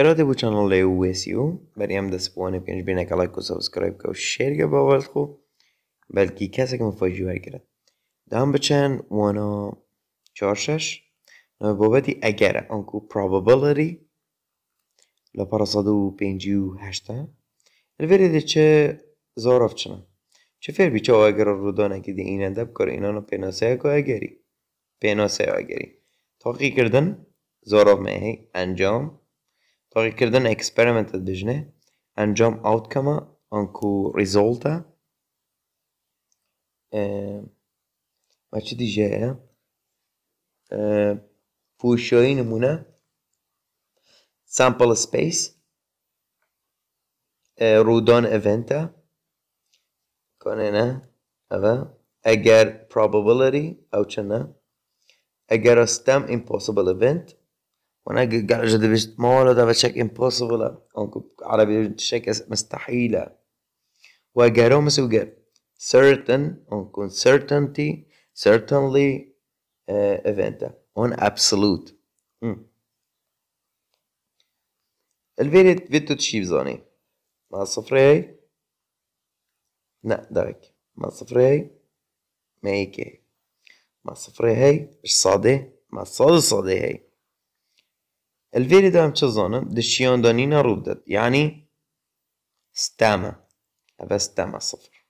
خیرات بو چنل لیو ویسیو بر ایم دست بوانه پینج بینه که لایک و سبسکرایب که و شیر که باورد خو بلکی کسی که مفاجی برگرد دام بچن وانا چار شش نو بابتی اگر انکو probability لپارا صدو و پینجی و هشته الوری ده چه زارف چه فیر بیچه او اگر رو دانه که ده این اندب کار اینانو پیناسه اگو اگری پیناسه اگری تاقی کردن زارف مهی انجام تاقی کردن اکسپریمنت بجنه انجام آوتکم آنکو ریزولتا ما چه دیجه پوشایی نمونه سامپل اسپیس رودان ایونت کنه نه اگر probability او چنه اگر استم impossible event وانا قاعد بيش مولو ده بشك امبوسيبل عربي بشك مستحيلة وقارو مسوقر certain ونكون certainty certainly uh, event on absolute mm. الفيريت فيتو تشيب زوني مع صفري لا داك مع صفري مايكي مع صفري هي صادي مع الصادي الصادي هي الفيري دام تشزانن دشيون دانينا رودت يعني ستاما هذا ستاما صفر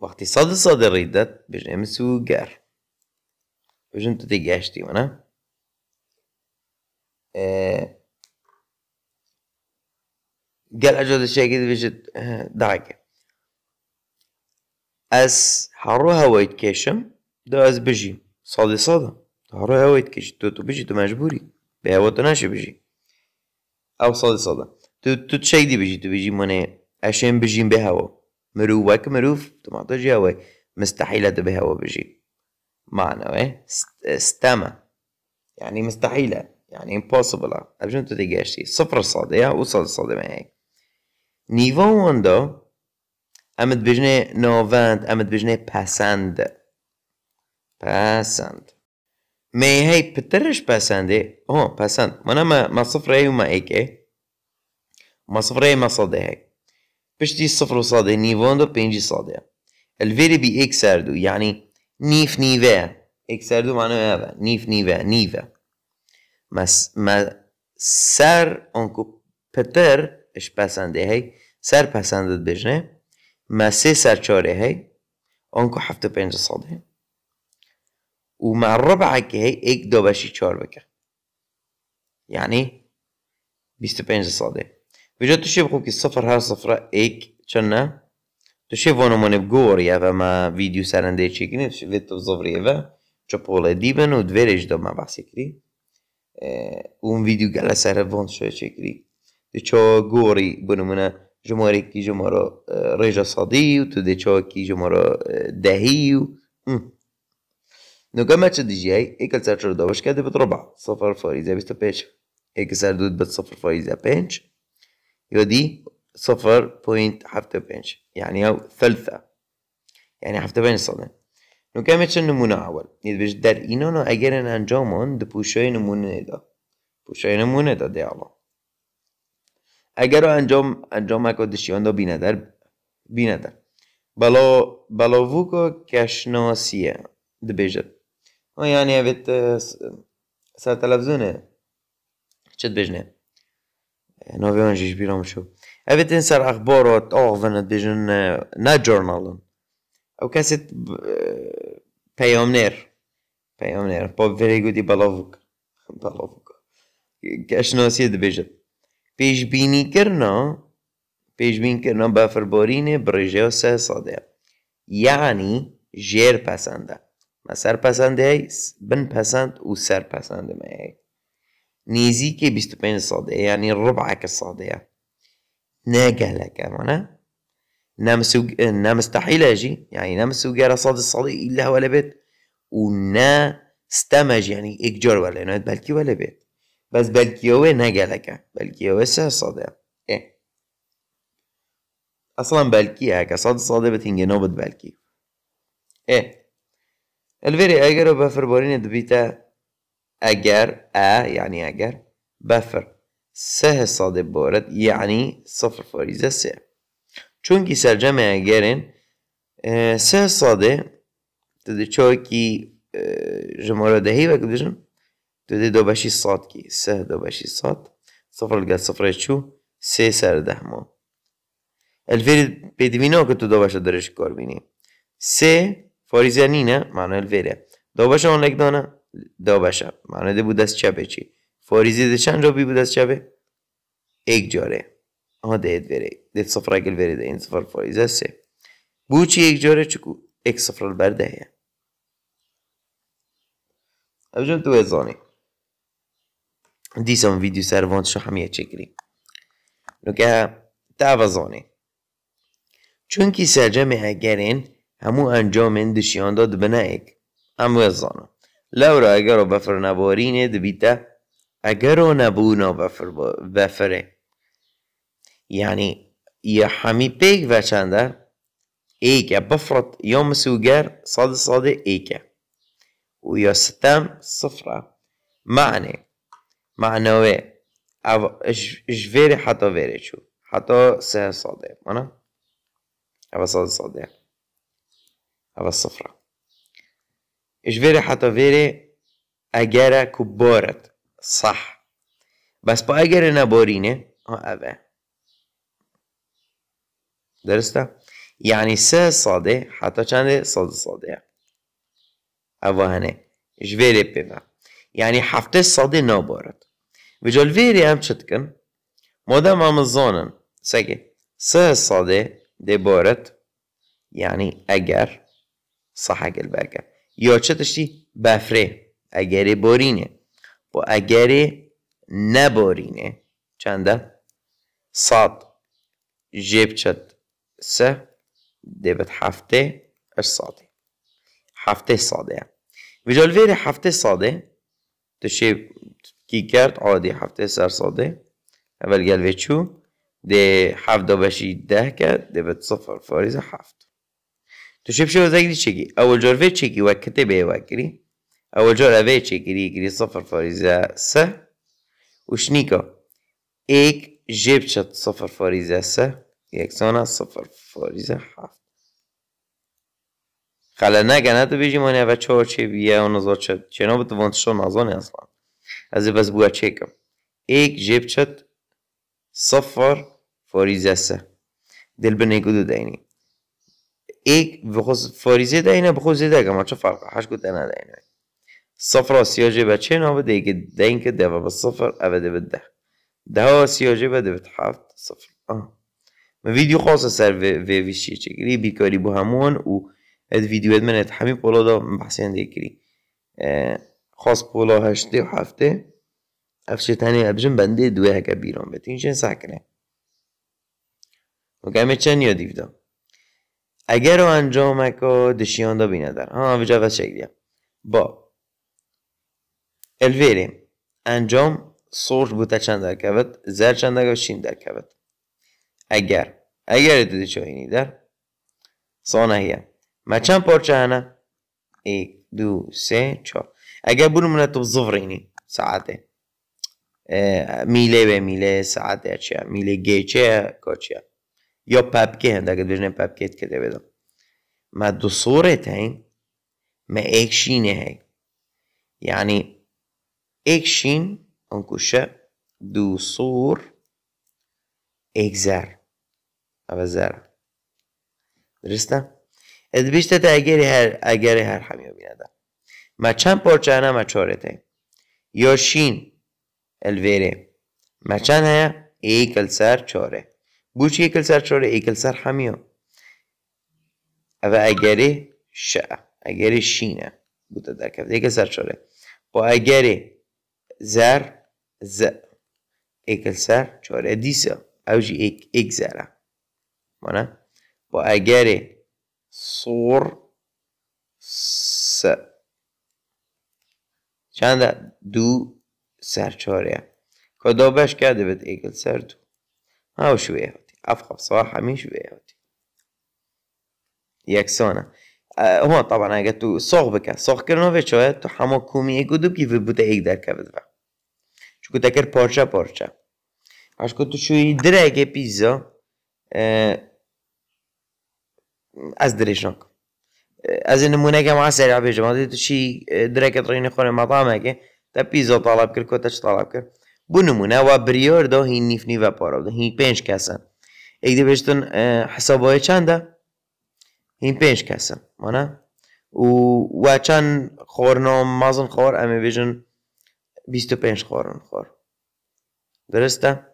وقتی صد صد ریدت بجنم سوگر بجنم تو تگشتی و نه قال اجود الشيء كده بجد دعك اس حروها ويت كيشم دو اس بجي صادي صادم هەڕۆی ئەوەیت کەش تۆ تو بژی تو مەژبووری بەەوە تۆ ناشە بژی ئەو سەد سەدا تو شەیدی بژی تو بژی منێ ئەشێن بژین بێهەوە مرو وەک مرۆڤ تماتۆژی ئەوەی مستحیلە دەبێهەوە بژی معنەوەێ ستەمە یعنی مستحیلە یعنی ئیمپۆسبڵە ئەبژن تو دەگەشتی سفر سەدەیە ما هيك سەدەمەیە نیڤۆوەندۆ امد بژنێ نۆڤند امد بژنێ پەسەند پەسەند می هی پترش پسنده ها پسند من ما ما صفر ای و ما ایک ای ما صفر ای ما صاده هی پشتی صفر و صاده نیوان دو پینجی صاده. الفیری بی اکس اردو یعنی نیف نیفا اکس اردو معناه نیف نیف، نیوه نیفا ما ما سر انکو پتر اش پسنده هی سر پسندت بجنه ما سه سر چاره هی انکو هفت و پنج صده ومع الربع الجاي एक दो बची छोड़ بكا يعني بيستبين صادي بجد تشيف خوكي الصفر ها صفرة ايك چنا تشيف ونو من بقور يابا ما فيديو سالن دي تشيكني تشيفت بصفر يابا چوبولة ديبن و دويرج دو ما بحث يكري آه، اون فيديو قال سالة بون شو تشيكري تشو قوري بنو منا جمهوري كي جمهورو آه، رجا صدي و تو تدي كي جمهورو آه، دهي و نجمة دي جي ايكال سر دوش كده ربع صفر فريزة بيستو بيش ايكال سر دود بس صفر فريزة بينش يبقى دي صفر بوينت حفتة بينش يعني هو ثلثة يعني حفتة بينش صدن نجمة نمونا أول نيد بيش در إينو نو أجرن أنجامون دبوشوي نمونا دا بوشوي نمونا دا دي الله اگر انجام انجام اکو دشیان دا بیندر بیندر بلا بلاوو که کشناسیه دبیجد او يعني بيت سر تلفزيونه شد بجنه نوفيون جيش بيرام شو ابيت سر اخبارات فنت بجن نا جورنال او كاسيت پیامنر پیامنر با ویری گودی بلاوک بلاوک اشناسی دبیجد پیش بینی کرنا پیش بینی کرنا بفربارین و سه ساده یعنی جیر پسنده ما سر پسند هی بن پسند و سر پسند ما هی نیزی نزیک 25 صادقه یعنی ربع که ساده هی نه الصادقه ناجه لك أمانة نمسو نمستحيل أجي يعني نمسو جارة صاد الصادق إلا ولا بيت ونا استمج ایک جار ولی نوت بلکی ولی بید بس بلکی بلكي نه ناجه که بلکی هو سه ساده هی اه. أصلا بلکی بلكي ساده ساده بتینگه نو بد بلکی إيه الفيري اجر وبفر بورين دبيتا اجر ا يعني اجر بفر سه صاد بورد يعني صفر فريزة سه سر جمع اجرين سه صاده تدي چوكي جمارة دهي وقت بجن تدي دو بشي صاد كي سه دو بشي صاد صفر لقد صفر شو سه سر ده دهما الفيري بدوينا كتو دو بشي درش كور بيني سه نه؟ Forizianina, Manuel Velea. دانه؟ آن باشه معنی ده بود از چپه چی فاریزی ده چند رو بی بود از چپه ایک جاره آه ده اید وره ده صفر اگل وره ده این صفر فاریزه سه چی ایک جاره چکو ایک صفر برده او جون تو ازانی دیسم ویدیو وانت شو همیه چکری نو که تا وزانی. چون که سرجمه گرین انجام هەموو ئەنجۆمێن دشیاندا دبنەیەک ئەم وێزانە لەورە ئەگەڕۆ بەفر دبیتا اگر و نبونا وفر وفره یعنی یا حەمی پیگ بەچەندە ایکه بفرت یا مسوگر صاد صاده ایکه و ستم صفره معنی معنوه او اش حتا ویره چو حتا سه سەدێ مانا او صاد صاده هذا الصفرة حتى فيري أجارة كبارة صح بس با أجارة نبارينة ها أبا درستا يعني سه صاده حتى چند صاد صاده هنا إيش فيري بيبا يعني حفتة صاده نبارة بجول فيري هم چه مدام مادم هم زانن سگه سه صاده ده يعني أجار ساحق البرگه یا چه تشتی بفره اگر بارینه با اگر نبارینه چنده صاد جیب چد سه دیبت حفته صاده حفته ساده و جلویر حفته صاده تشتی کی کرد عادی حفته سر ساده اول گلوی چو ده هفته بشی ده کرد دیبت صفر فاریز هفته تو شب شو زی چگی اول جور وی فی تشيكي وكتبه گری اول جور أبي تشيكي گری صفر فاریزا س وشنیکا ایک جیب چت صفر فاریزا س یکسانه صفر فاریزا هفت خلا نگه تو بیجی مانه و چهار چه بیه و نزاد شد چنا تو توانت شد نزانه اصلا از بس چه چکم ایک جیب چد صفر فاریزه سه دل نگو دو دینی یک بخوز فاریزه دینه بخوز زیده اگه ما چه فرق هش گوته اینه صفر سیاجه چه نابه دیگه دین که ده به صفر او ده به ده ده سیاجه به ده به هفت صفر آه من ویدیو خاص سر چه گری بیکاری بو همون و اد ویدیو اد من اد همی پولا دا بحثیان دیگری خاص پولا هشته و هفته افشه تنی ابجن بنده دوه هکه بیران بتین چه سکنه مگمه گمه چن یادیو اگر رو انجام ecco deciando bine dar. ها vi già faccio با الفيري انجام صورت بوده چند در کبد زر چند در شین در کبد اگر اگر دیدی چاهینی در یه. ما چند پارچه هنه ایک دو سه چهار اگر بونو منه تو زفرینی ساعته میله به میله ساعته چه میله گیچه کچه یا پپکه هند اگر بیشنی پپکه که ده بدم ما دو سوره تاییم ما ایک شینه هی یعنی ایک شین انکوشه دو سور ایک زر او زر درسته؟ اید بیشتتا اگر هر اگر هر حمیو بیاده ما چند پرچه هنه ما چاره تاییم یا شین الویره ما چند هیا ایک سر چاره بوچ یکل سر چاره یکل سر همیا و اگر ش اگر شینه بوده در کفت یکل سر چاره با اگر زر ز یکل سر چاره دیسا اوجی ایک ایک زره مانا، با اگر صور س چند دو سر چاره کدابش کرده بد یکل سر دو ما شویه افخم خب، صراحة مش بيعودي يكسونا هو طبعا اگه تو سوق بکن سوق کردن و تو همه کومی یقدو که بوده ایک در بذار چون چو که پارچه پارچه اش کنت تو شوی بیزا پیزا از درش از این نمونه که ما سریع بیجم ما تو شی درگه ترین خونه مطامه که تا پیزا طلب کرد کتش طلب کرد بو نمونه و بریار دا هین نیف نیف پارا دا هین پنج کسن ایده بهشتون های چنده این پنج کسن مانه و و چند خورنام مازن خور امی بیجن بیست و پنج خورن خور درسته؟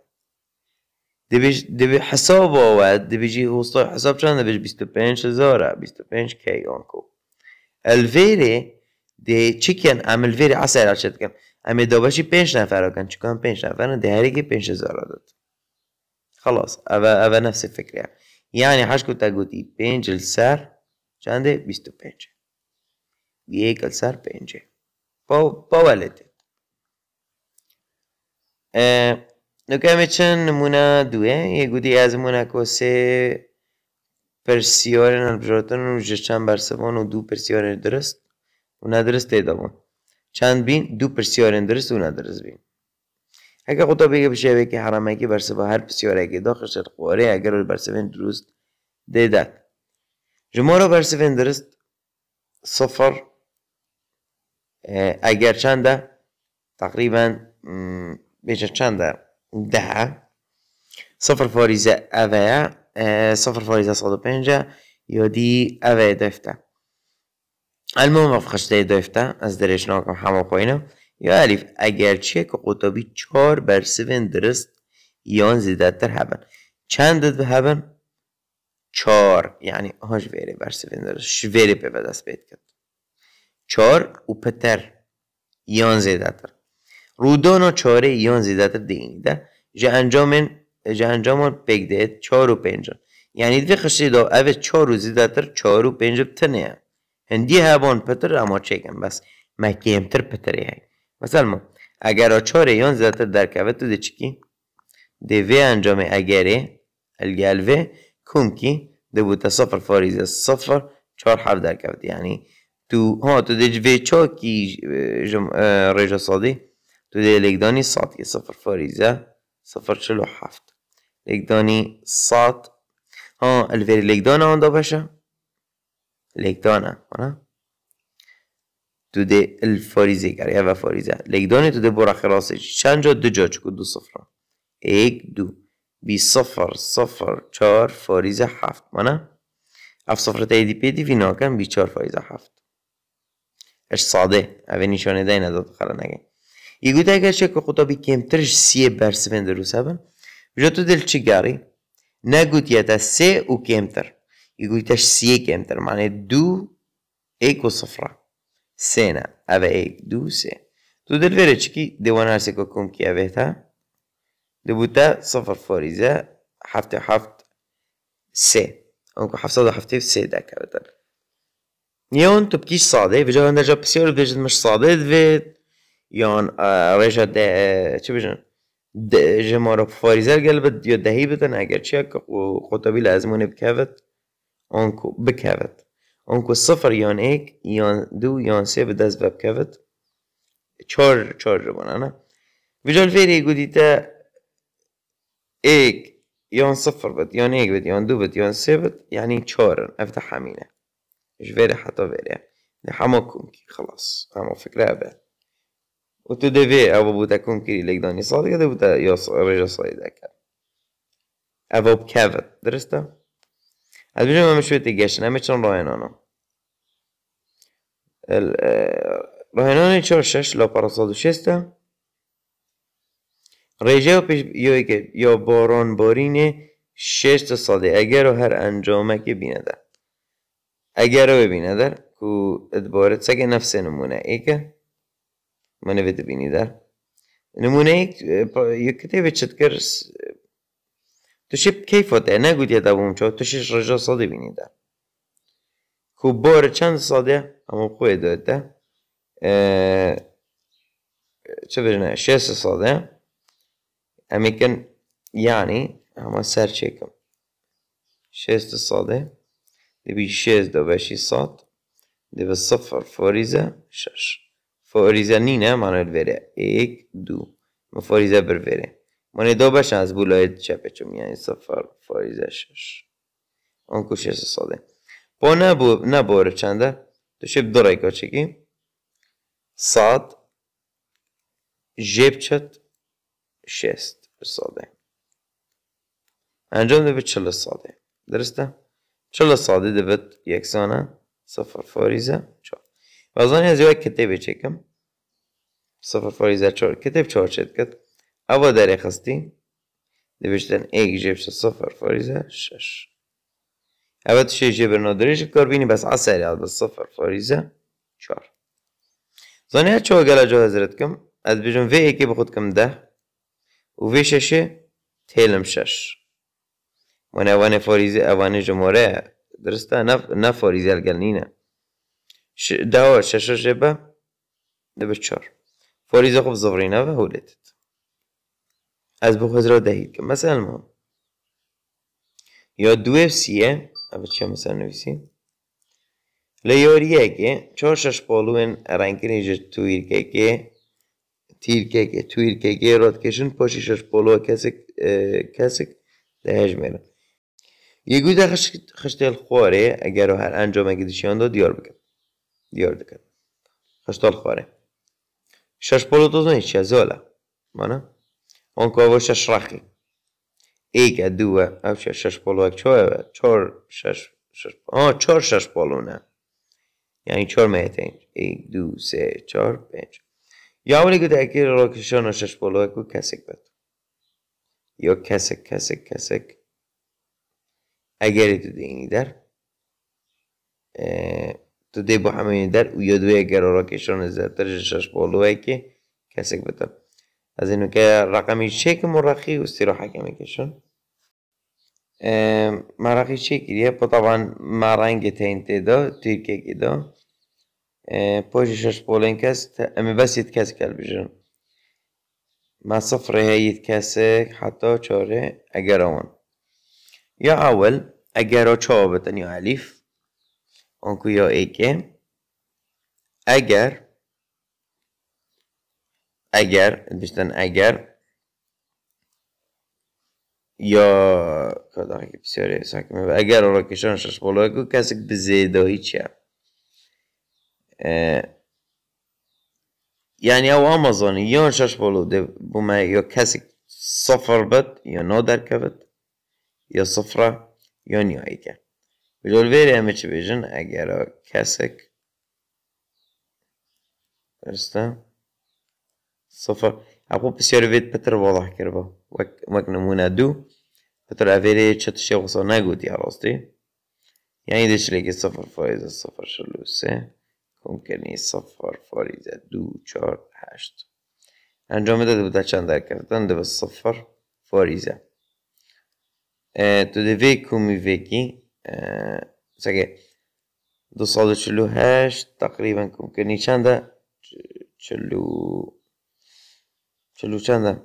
دبیش دبی حساب دبی دبیجی وسط حساب چند دبیش بیست و پنج هزاره بیست و پنج کی آنکو الفیری دی چیکن ام الفیره عسل کم کن دو دوباشی پنج نفر کن چیکن پنج نفر ده هرگی پنج هزاره داد خلاص أبا أبا نفس الفكره يعني يعني حشكو تاجوتي بينج السعر چنده بينج یک السر پنجه نو نکمه چند نمونا دوه یه گودی از مونا سه پرسیار نبراتن رو چند برسوان و دو پرسیار درست و ندرست دیدابون چند بین دو پرسیار درست و ندرست بین اگر بشه بشوی که حرمکی بر سبا هر داخل شد قواره اگر بر سبین درست دیدد جمعه رو بر سبین درست صفر اگر چنده تقریبا بیشه چنده ده صفر فاریزه اوه صفر فاریزه صد و پنجه یادی اوه دفته المهم افخش دی دفته از درش همه قوینم یا اگر اگرچه که قطابی چار بر 7 درست یان زیدت در هبن چند داد به هبن 4 یعنی هاش ویره بر 7 درست شویره به بدست بید کرد چار او یعنی پتر یان زیدت در رودان چاره یان زیدت در دینی در جه انجام جه بگده 4 و پنجو یعنی دوی خشتی دا اوه چار و زیدت در چار و تنه هندی هبان پتر اما چکم بس مکیم تر پتره هنگ یعنی. مثلا اگر آچاره یان زدت درک اوه تو چکی ده وی انجام اگره الگلوه کن کی ده بوده صفر فاریزه صفر چهار حرف درک اوه یعنی تو ها تو ده وی چا کی جم رجا صادی تو ده لگدانی صاد که صفر فاریزه صفر چلو هفت لگدانی صاد ها لگدانه آن دا بشه لگدانه، هنا تو ده الفاریزه و فاریزه تو ده برا خلاصش چند جا دو جا چکو دو صفرا ایک دو بی صفر صفر چار فاریزه هفت مانه؟ اف صفر دی پیدی وی ناکن بی چار فاریزه هفت اش ساده اوه نشانه ده نداد خلا نگه یه ده اگر چه که خدا بی کمترش سیه برسفن رو سبن؟ بجا تو دل چی گاری نگو یه تا سه و کمتر یه تش سیه کمتر معنی دو ایک و صفره Sena avait 12 Tutto il verečki devono se kokom ki aveta. Debuta صفر فارزة حفت حفت سي أنكو حفت صاد حفت سي داك أبدا يون تبكيش صادي بجو أنا جاب سيور بجد مش صادي دفيت يون رجع دا شو بجن جمارة فارزة قلبت يو دهيبت أنا أجر شاك وقطبي لازمون بكافت أنكو بكافت اونکو صفر یان ایک یان دو یان سه به دست باب کفت چار چار رو بنانه ویجال فیری گودیتا ایک یان صفر بد یان ایک بد یان دو بد یان سه بد يعني چارن افتح همینه ايش حتا حتى فيري همه کنکی خلاص همه فکره به و تو وتو دفي ابو بوتا كونكي لك داني صادق بودا یا رجا صيدك او بکفت درسته Hát bizony, nem sőt, igesen, nem csak rajnana. رهنان چهار شش لاپارا ساد و شسته ریجه و پیش یا باران بارین شش ساده اگر و هر انجامه که بینده اگر رو ببینه در که ادباره سگه نفس نمونه ای که منو بده بینی در نمونه ای یک تو شیب کیف ده نگو دیده بوم چه تو شیش رجا ساده بینیده که بار چند ساده اما قوی داده چه بجنه شیست ساده امی کن یعنی اما سر چیکم شیست ساده دی بی شیست دو بشی ساد دی بی صفر فاریزه شش فاریزه نینه منو الویره ایک دو فاریزه بر بره مانی دو بشن از بولای چپه چون میگن این سفر فایزه شش آن کشی ساده با نباره چنده تو شب دو رای کار چکیم ساد جیب چد شست ساده انجام ده به چل ساده درسته؟ چل ساده ده به یک سانه سفر فاریزه چار وزانی از یک کتبه چکم سفر فاریزه چار کتب چار چد کت هوا در هستی نوشتن یک جبش صفر فریزه شش اول شش جبر نادرش کار بینی بس عصری بس صفر فریزه چار. زانی هر چه اگل جا حضرت کم از بجم وی ایکی بخود کم ده و وی ششه تیلم شش من اوان فاریزه اوان جماره درسته نه نه فاریزه الگل نینه دوار ده شش شبه نبه چار فاریزه خوب زفری و هولیتت از به را دهید که مثلا ما یا دو اف سیه اما چه مثلا نویسیم لیاری که چهار شش پالوین رنگی نیجه تویر که تیر که که تویر که که راد کشن پاشی شش پالو کسک کسک دهش میره یه گوی خشتال خواره اگر رو هر انجام اگه دا دیار بکن دیار دکن خشتال خواره شش پالو توزنه زنی چه زاله آنکه شش رخی یک دو او شش شش پالو یک چهار چهار شش شش آه چهار شش پالو نه یعنی چهار مهت اینج یک دو سه چهار پنج یا اولی که تاکیر را کشان شش پالو یک کسک بد یا کسک کسک کسک اگری تو دینی در تو دی با همین در او یا اگر را کشان زدتر شش پالو که کسک بدم از اینو که رقمی چک مرخی استراحه حکمی کشون مرخی چیک دیه پا طبعا مرنگ تین تیدا ترکه دا پوششش بولین کس امی بس یت کس کل بیشون ما صفر یت کسک حتی چاره اگر آن یا اول اگر چابتن یا علیف اونکو یا ایکه اگر agar bizdan agar yo кадаги письори сакме агар оракишон шаш болоку касик би зедоӣ чия яъне ав амазони ён шаш болуде бума ё касик софр бад ё нодар кавад ё софра ё ниёига билолвери ҳаме чи бежин агара касик растам صفر ابو पिछले वेद पत्र واضح کرده وقت نمونه دو پتر اولی چه تشه غصه نگودی راستی یعنی دش لگه صفر فایزه صفر شلو سه کم کنی صفر فایزه دو چار هشت انجام داده بوده چند در کردن ده صفر فایزه تو ده وی کمی وکی سگه دو سال و چلو هشت تقریبا کم کنی چنده چلو چلو چندم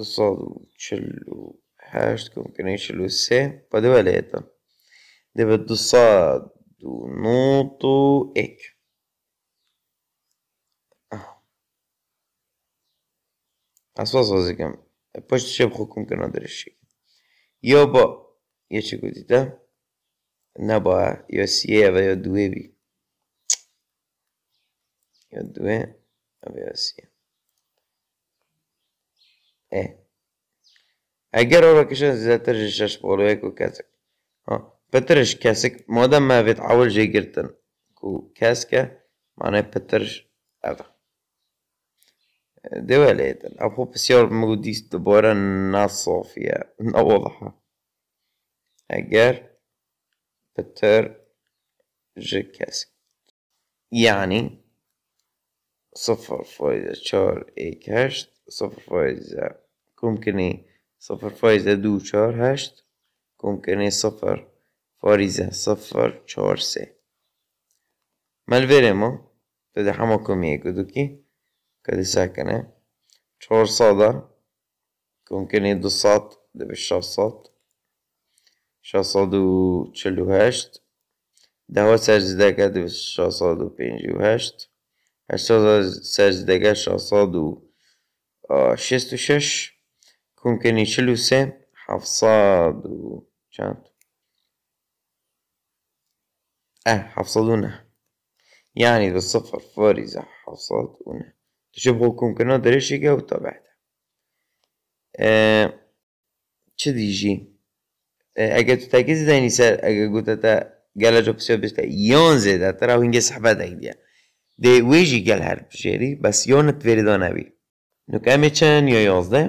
صد و چلو هشت که ممکنه چلو سه با بله دو ليتا دابا دو صاد ونوط و اك اساس بازی کنم پشت شب خوکم کنم درش یا با یه چی گودیدم نه با یا سیه و یا دوه بی یا دوه A ver así. E. اگر او کشان زیادتر جشش بولوی کو کسک ها پترش کسک مادم ما وید عوال جی گرتن کو کسکه مانه پترش او دوال اوه دوا ليتن أبو بسيار موديس دبارة ناس صافية اگر پتر جی جكاس یعنی صفر فایزه چهار یک هشت صفر فایزه کم کنی صفر فایزه دو چهار هشت کم کنی صفر فاریزه صفر چهار سه malveremo vediamo come ecco qui che di چهار کم کنی دو صاد دو به صاد و چلو هشت ده ها سرزده که به شش و هشت سەرجدەگەش ئاساد و شست و شش کومکنی چل و سێ حەفساد و چند ئە حەفسەد و اه، نە یعنی بە سفر فەریزە حەفسەد و نە تشە بۆ کومکنە درێژێکە و تەبعدە اه، چ دیژی ئەگە اه، تو تاکەزی دانی سەر ئەگە گوتە تا گەلە جۆپسیۆ بستە یۆن زێدا تەرا هینگە سەحبەتێک دیە دی ویجی گل هر شعری بس یا نتوریدا نبی نکمه چند یا یازده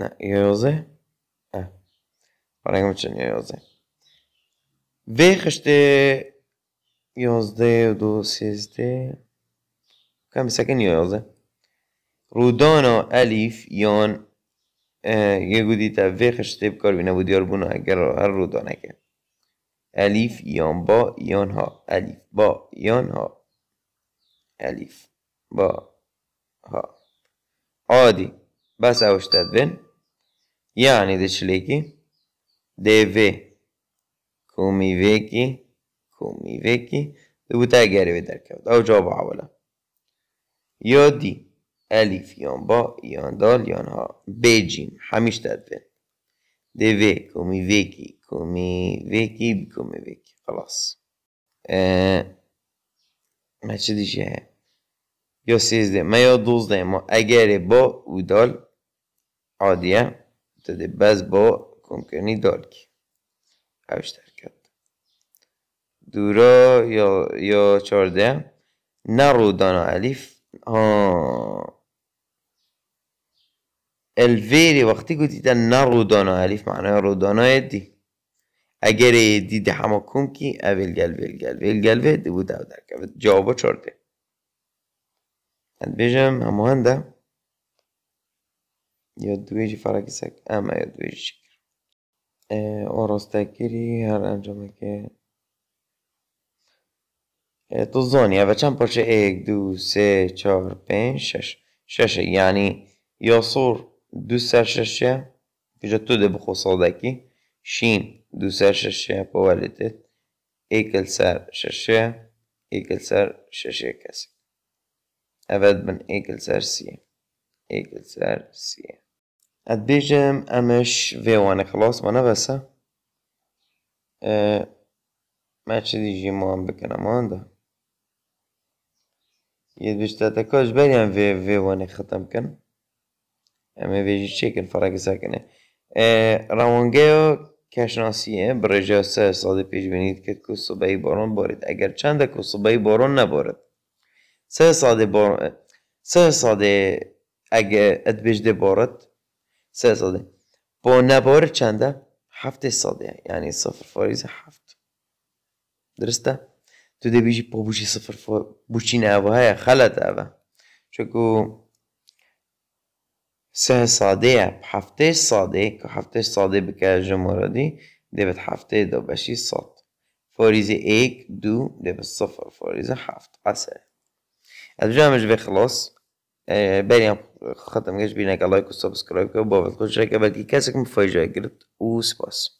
نه یا یازده اه فرنگم چند یا یازده وی خشته یازده و دو سیزده کمی سکن یا یازده رودانا الیف یان یه گودی تا وی خشته بکار بینه یار اگر هر رودانه که الیف یان با یان ها الیف با یان ها الیف با ها آدی بس اوش یعنی کومی وی کی کومی وی کی کومی بوتا گره وی در درکبت او جا با اولا یا دی الیف یان با یان دال یان ها بیجیم همیش ده وی کومی ویکی کومی ویکی کومی ویکی خلاص ما چه دیشه سیزده ما یا دوزده ما اگر با او دال عادیه ده بز با کمکنی دال که اوش کرد دورا یا یا چارده نرو دانا الیف ها الویری وقتی گو دیدن نرو دانا الیف معنای رو دانا دی اگر دیده همه کم که اویل گل ویل گل ویل گل ویل دو بود او کرد. جواب چارده Vejam Amanda یادویجی فرقیسک اما یادویجی شکر آراستگیری هر انجامه که تو زنی و چند پارچه یک دو سه چهار پنج شش ششه یعنی یاسور دو سر ششه پیجا تو ده بخو صادکی شین دو سر ششه پا والدت ایکل سر ششه ایکل سر ششه کسی أبعد من سي سي إيجلسارسيا بيجم أمش في وانا خلاص وانا بس أه ما تشدي جيمون بكنا ماندا يدبش تاتكوش بليان في في وانا ختم كن امي بيجي تشيكن فرق ساكنة أه روانجيو کشناسیه برای جاسه ساده پیش بینید که کسوبه بارون بارید اگر چند کسوبه بارون نبارد سه ساده بار سه ساده اگه ده بارد سه ساده با نبار چنده هفت ساده یعنی صفر فاریز هفت درسته؟ تو ده بیجی پا بوشی صفر فار بوشی نوه های خلط چون چکو سه ساده هفته ساده که هفته ساده بکر دی ده بد هفته دو بشی ساد فاریز ایک دو ده بد صفر فاریز هفت اصل البرنامج بيخلص بين ختم جيش بينك لايك وسبسكرايب وبابا تخش قبل كاسك مفاجأة قلت وسباس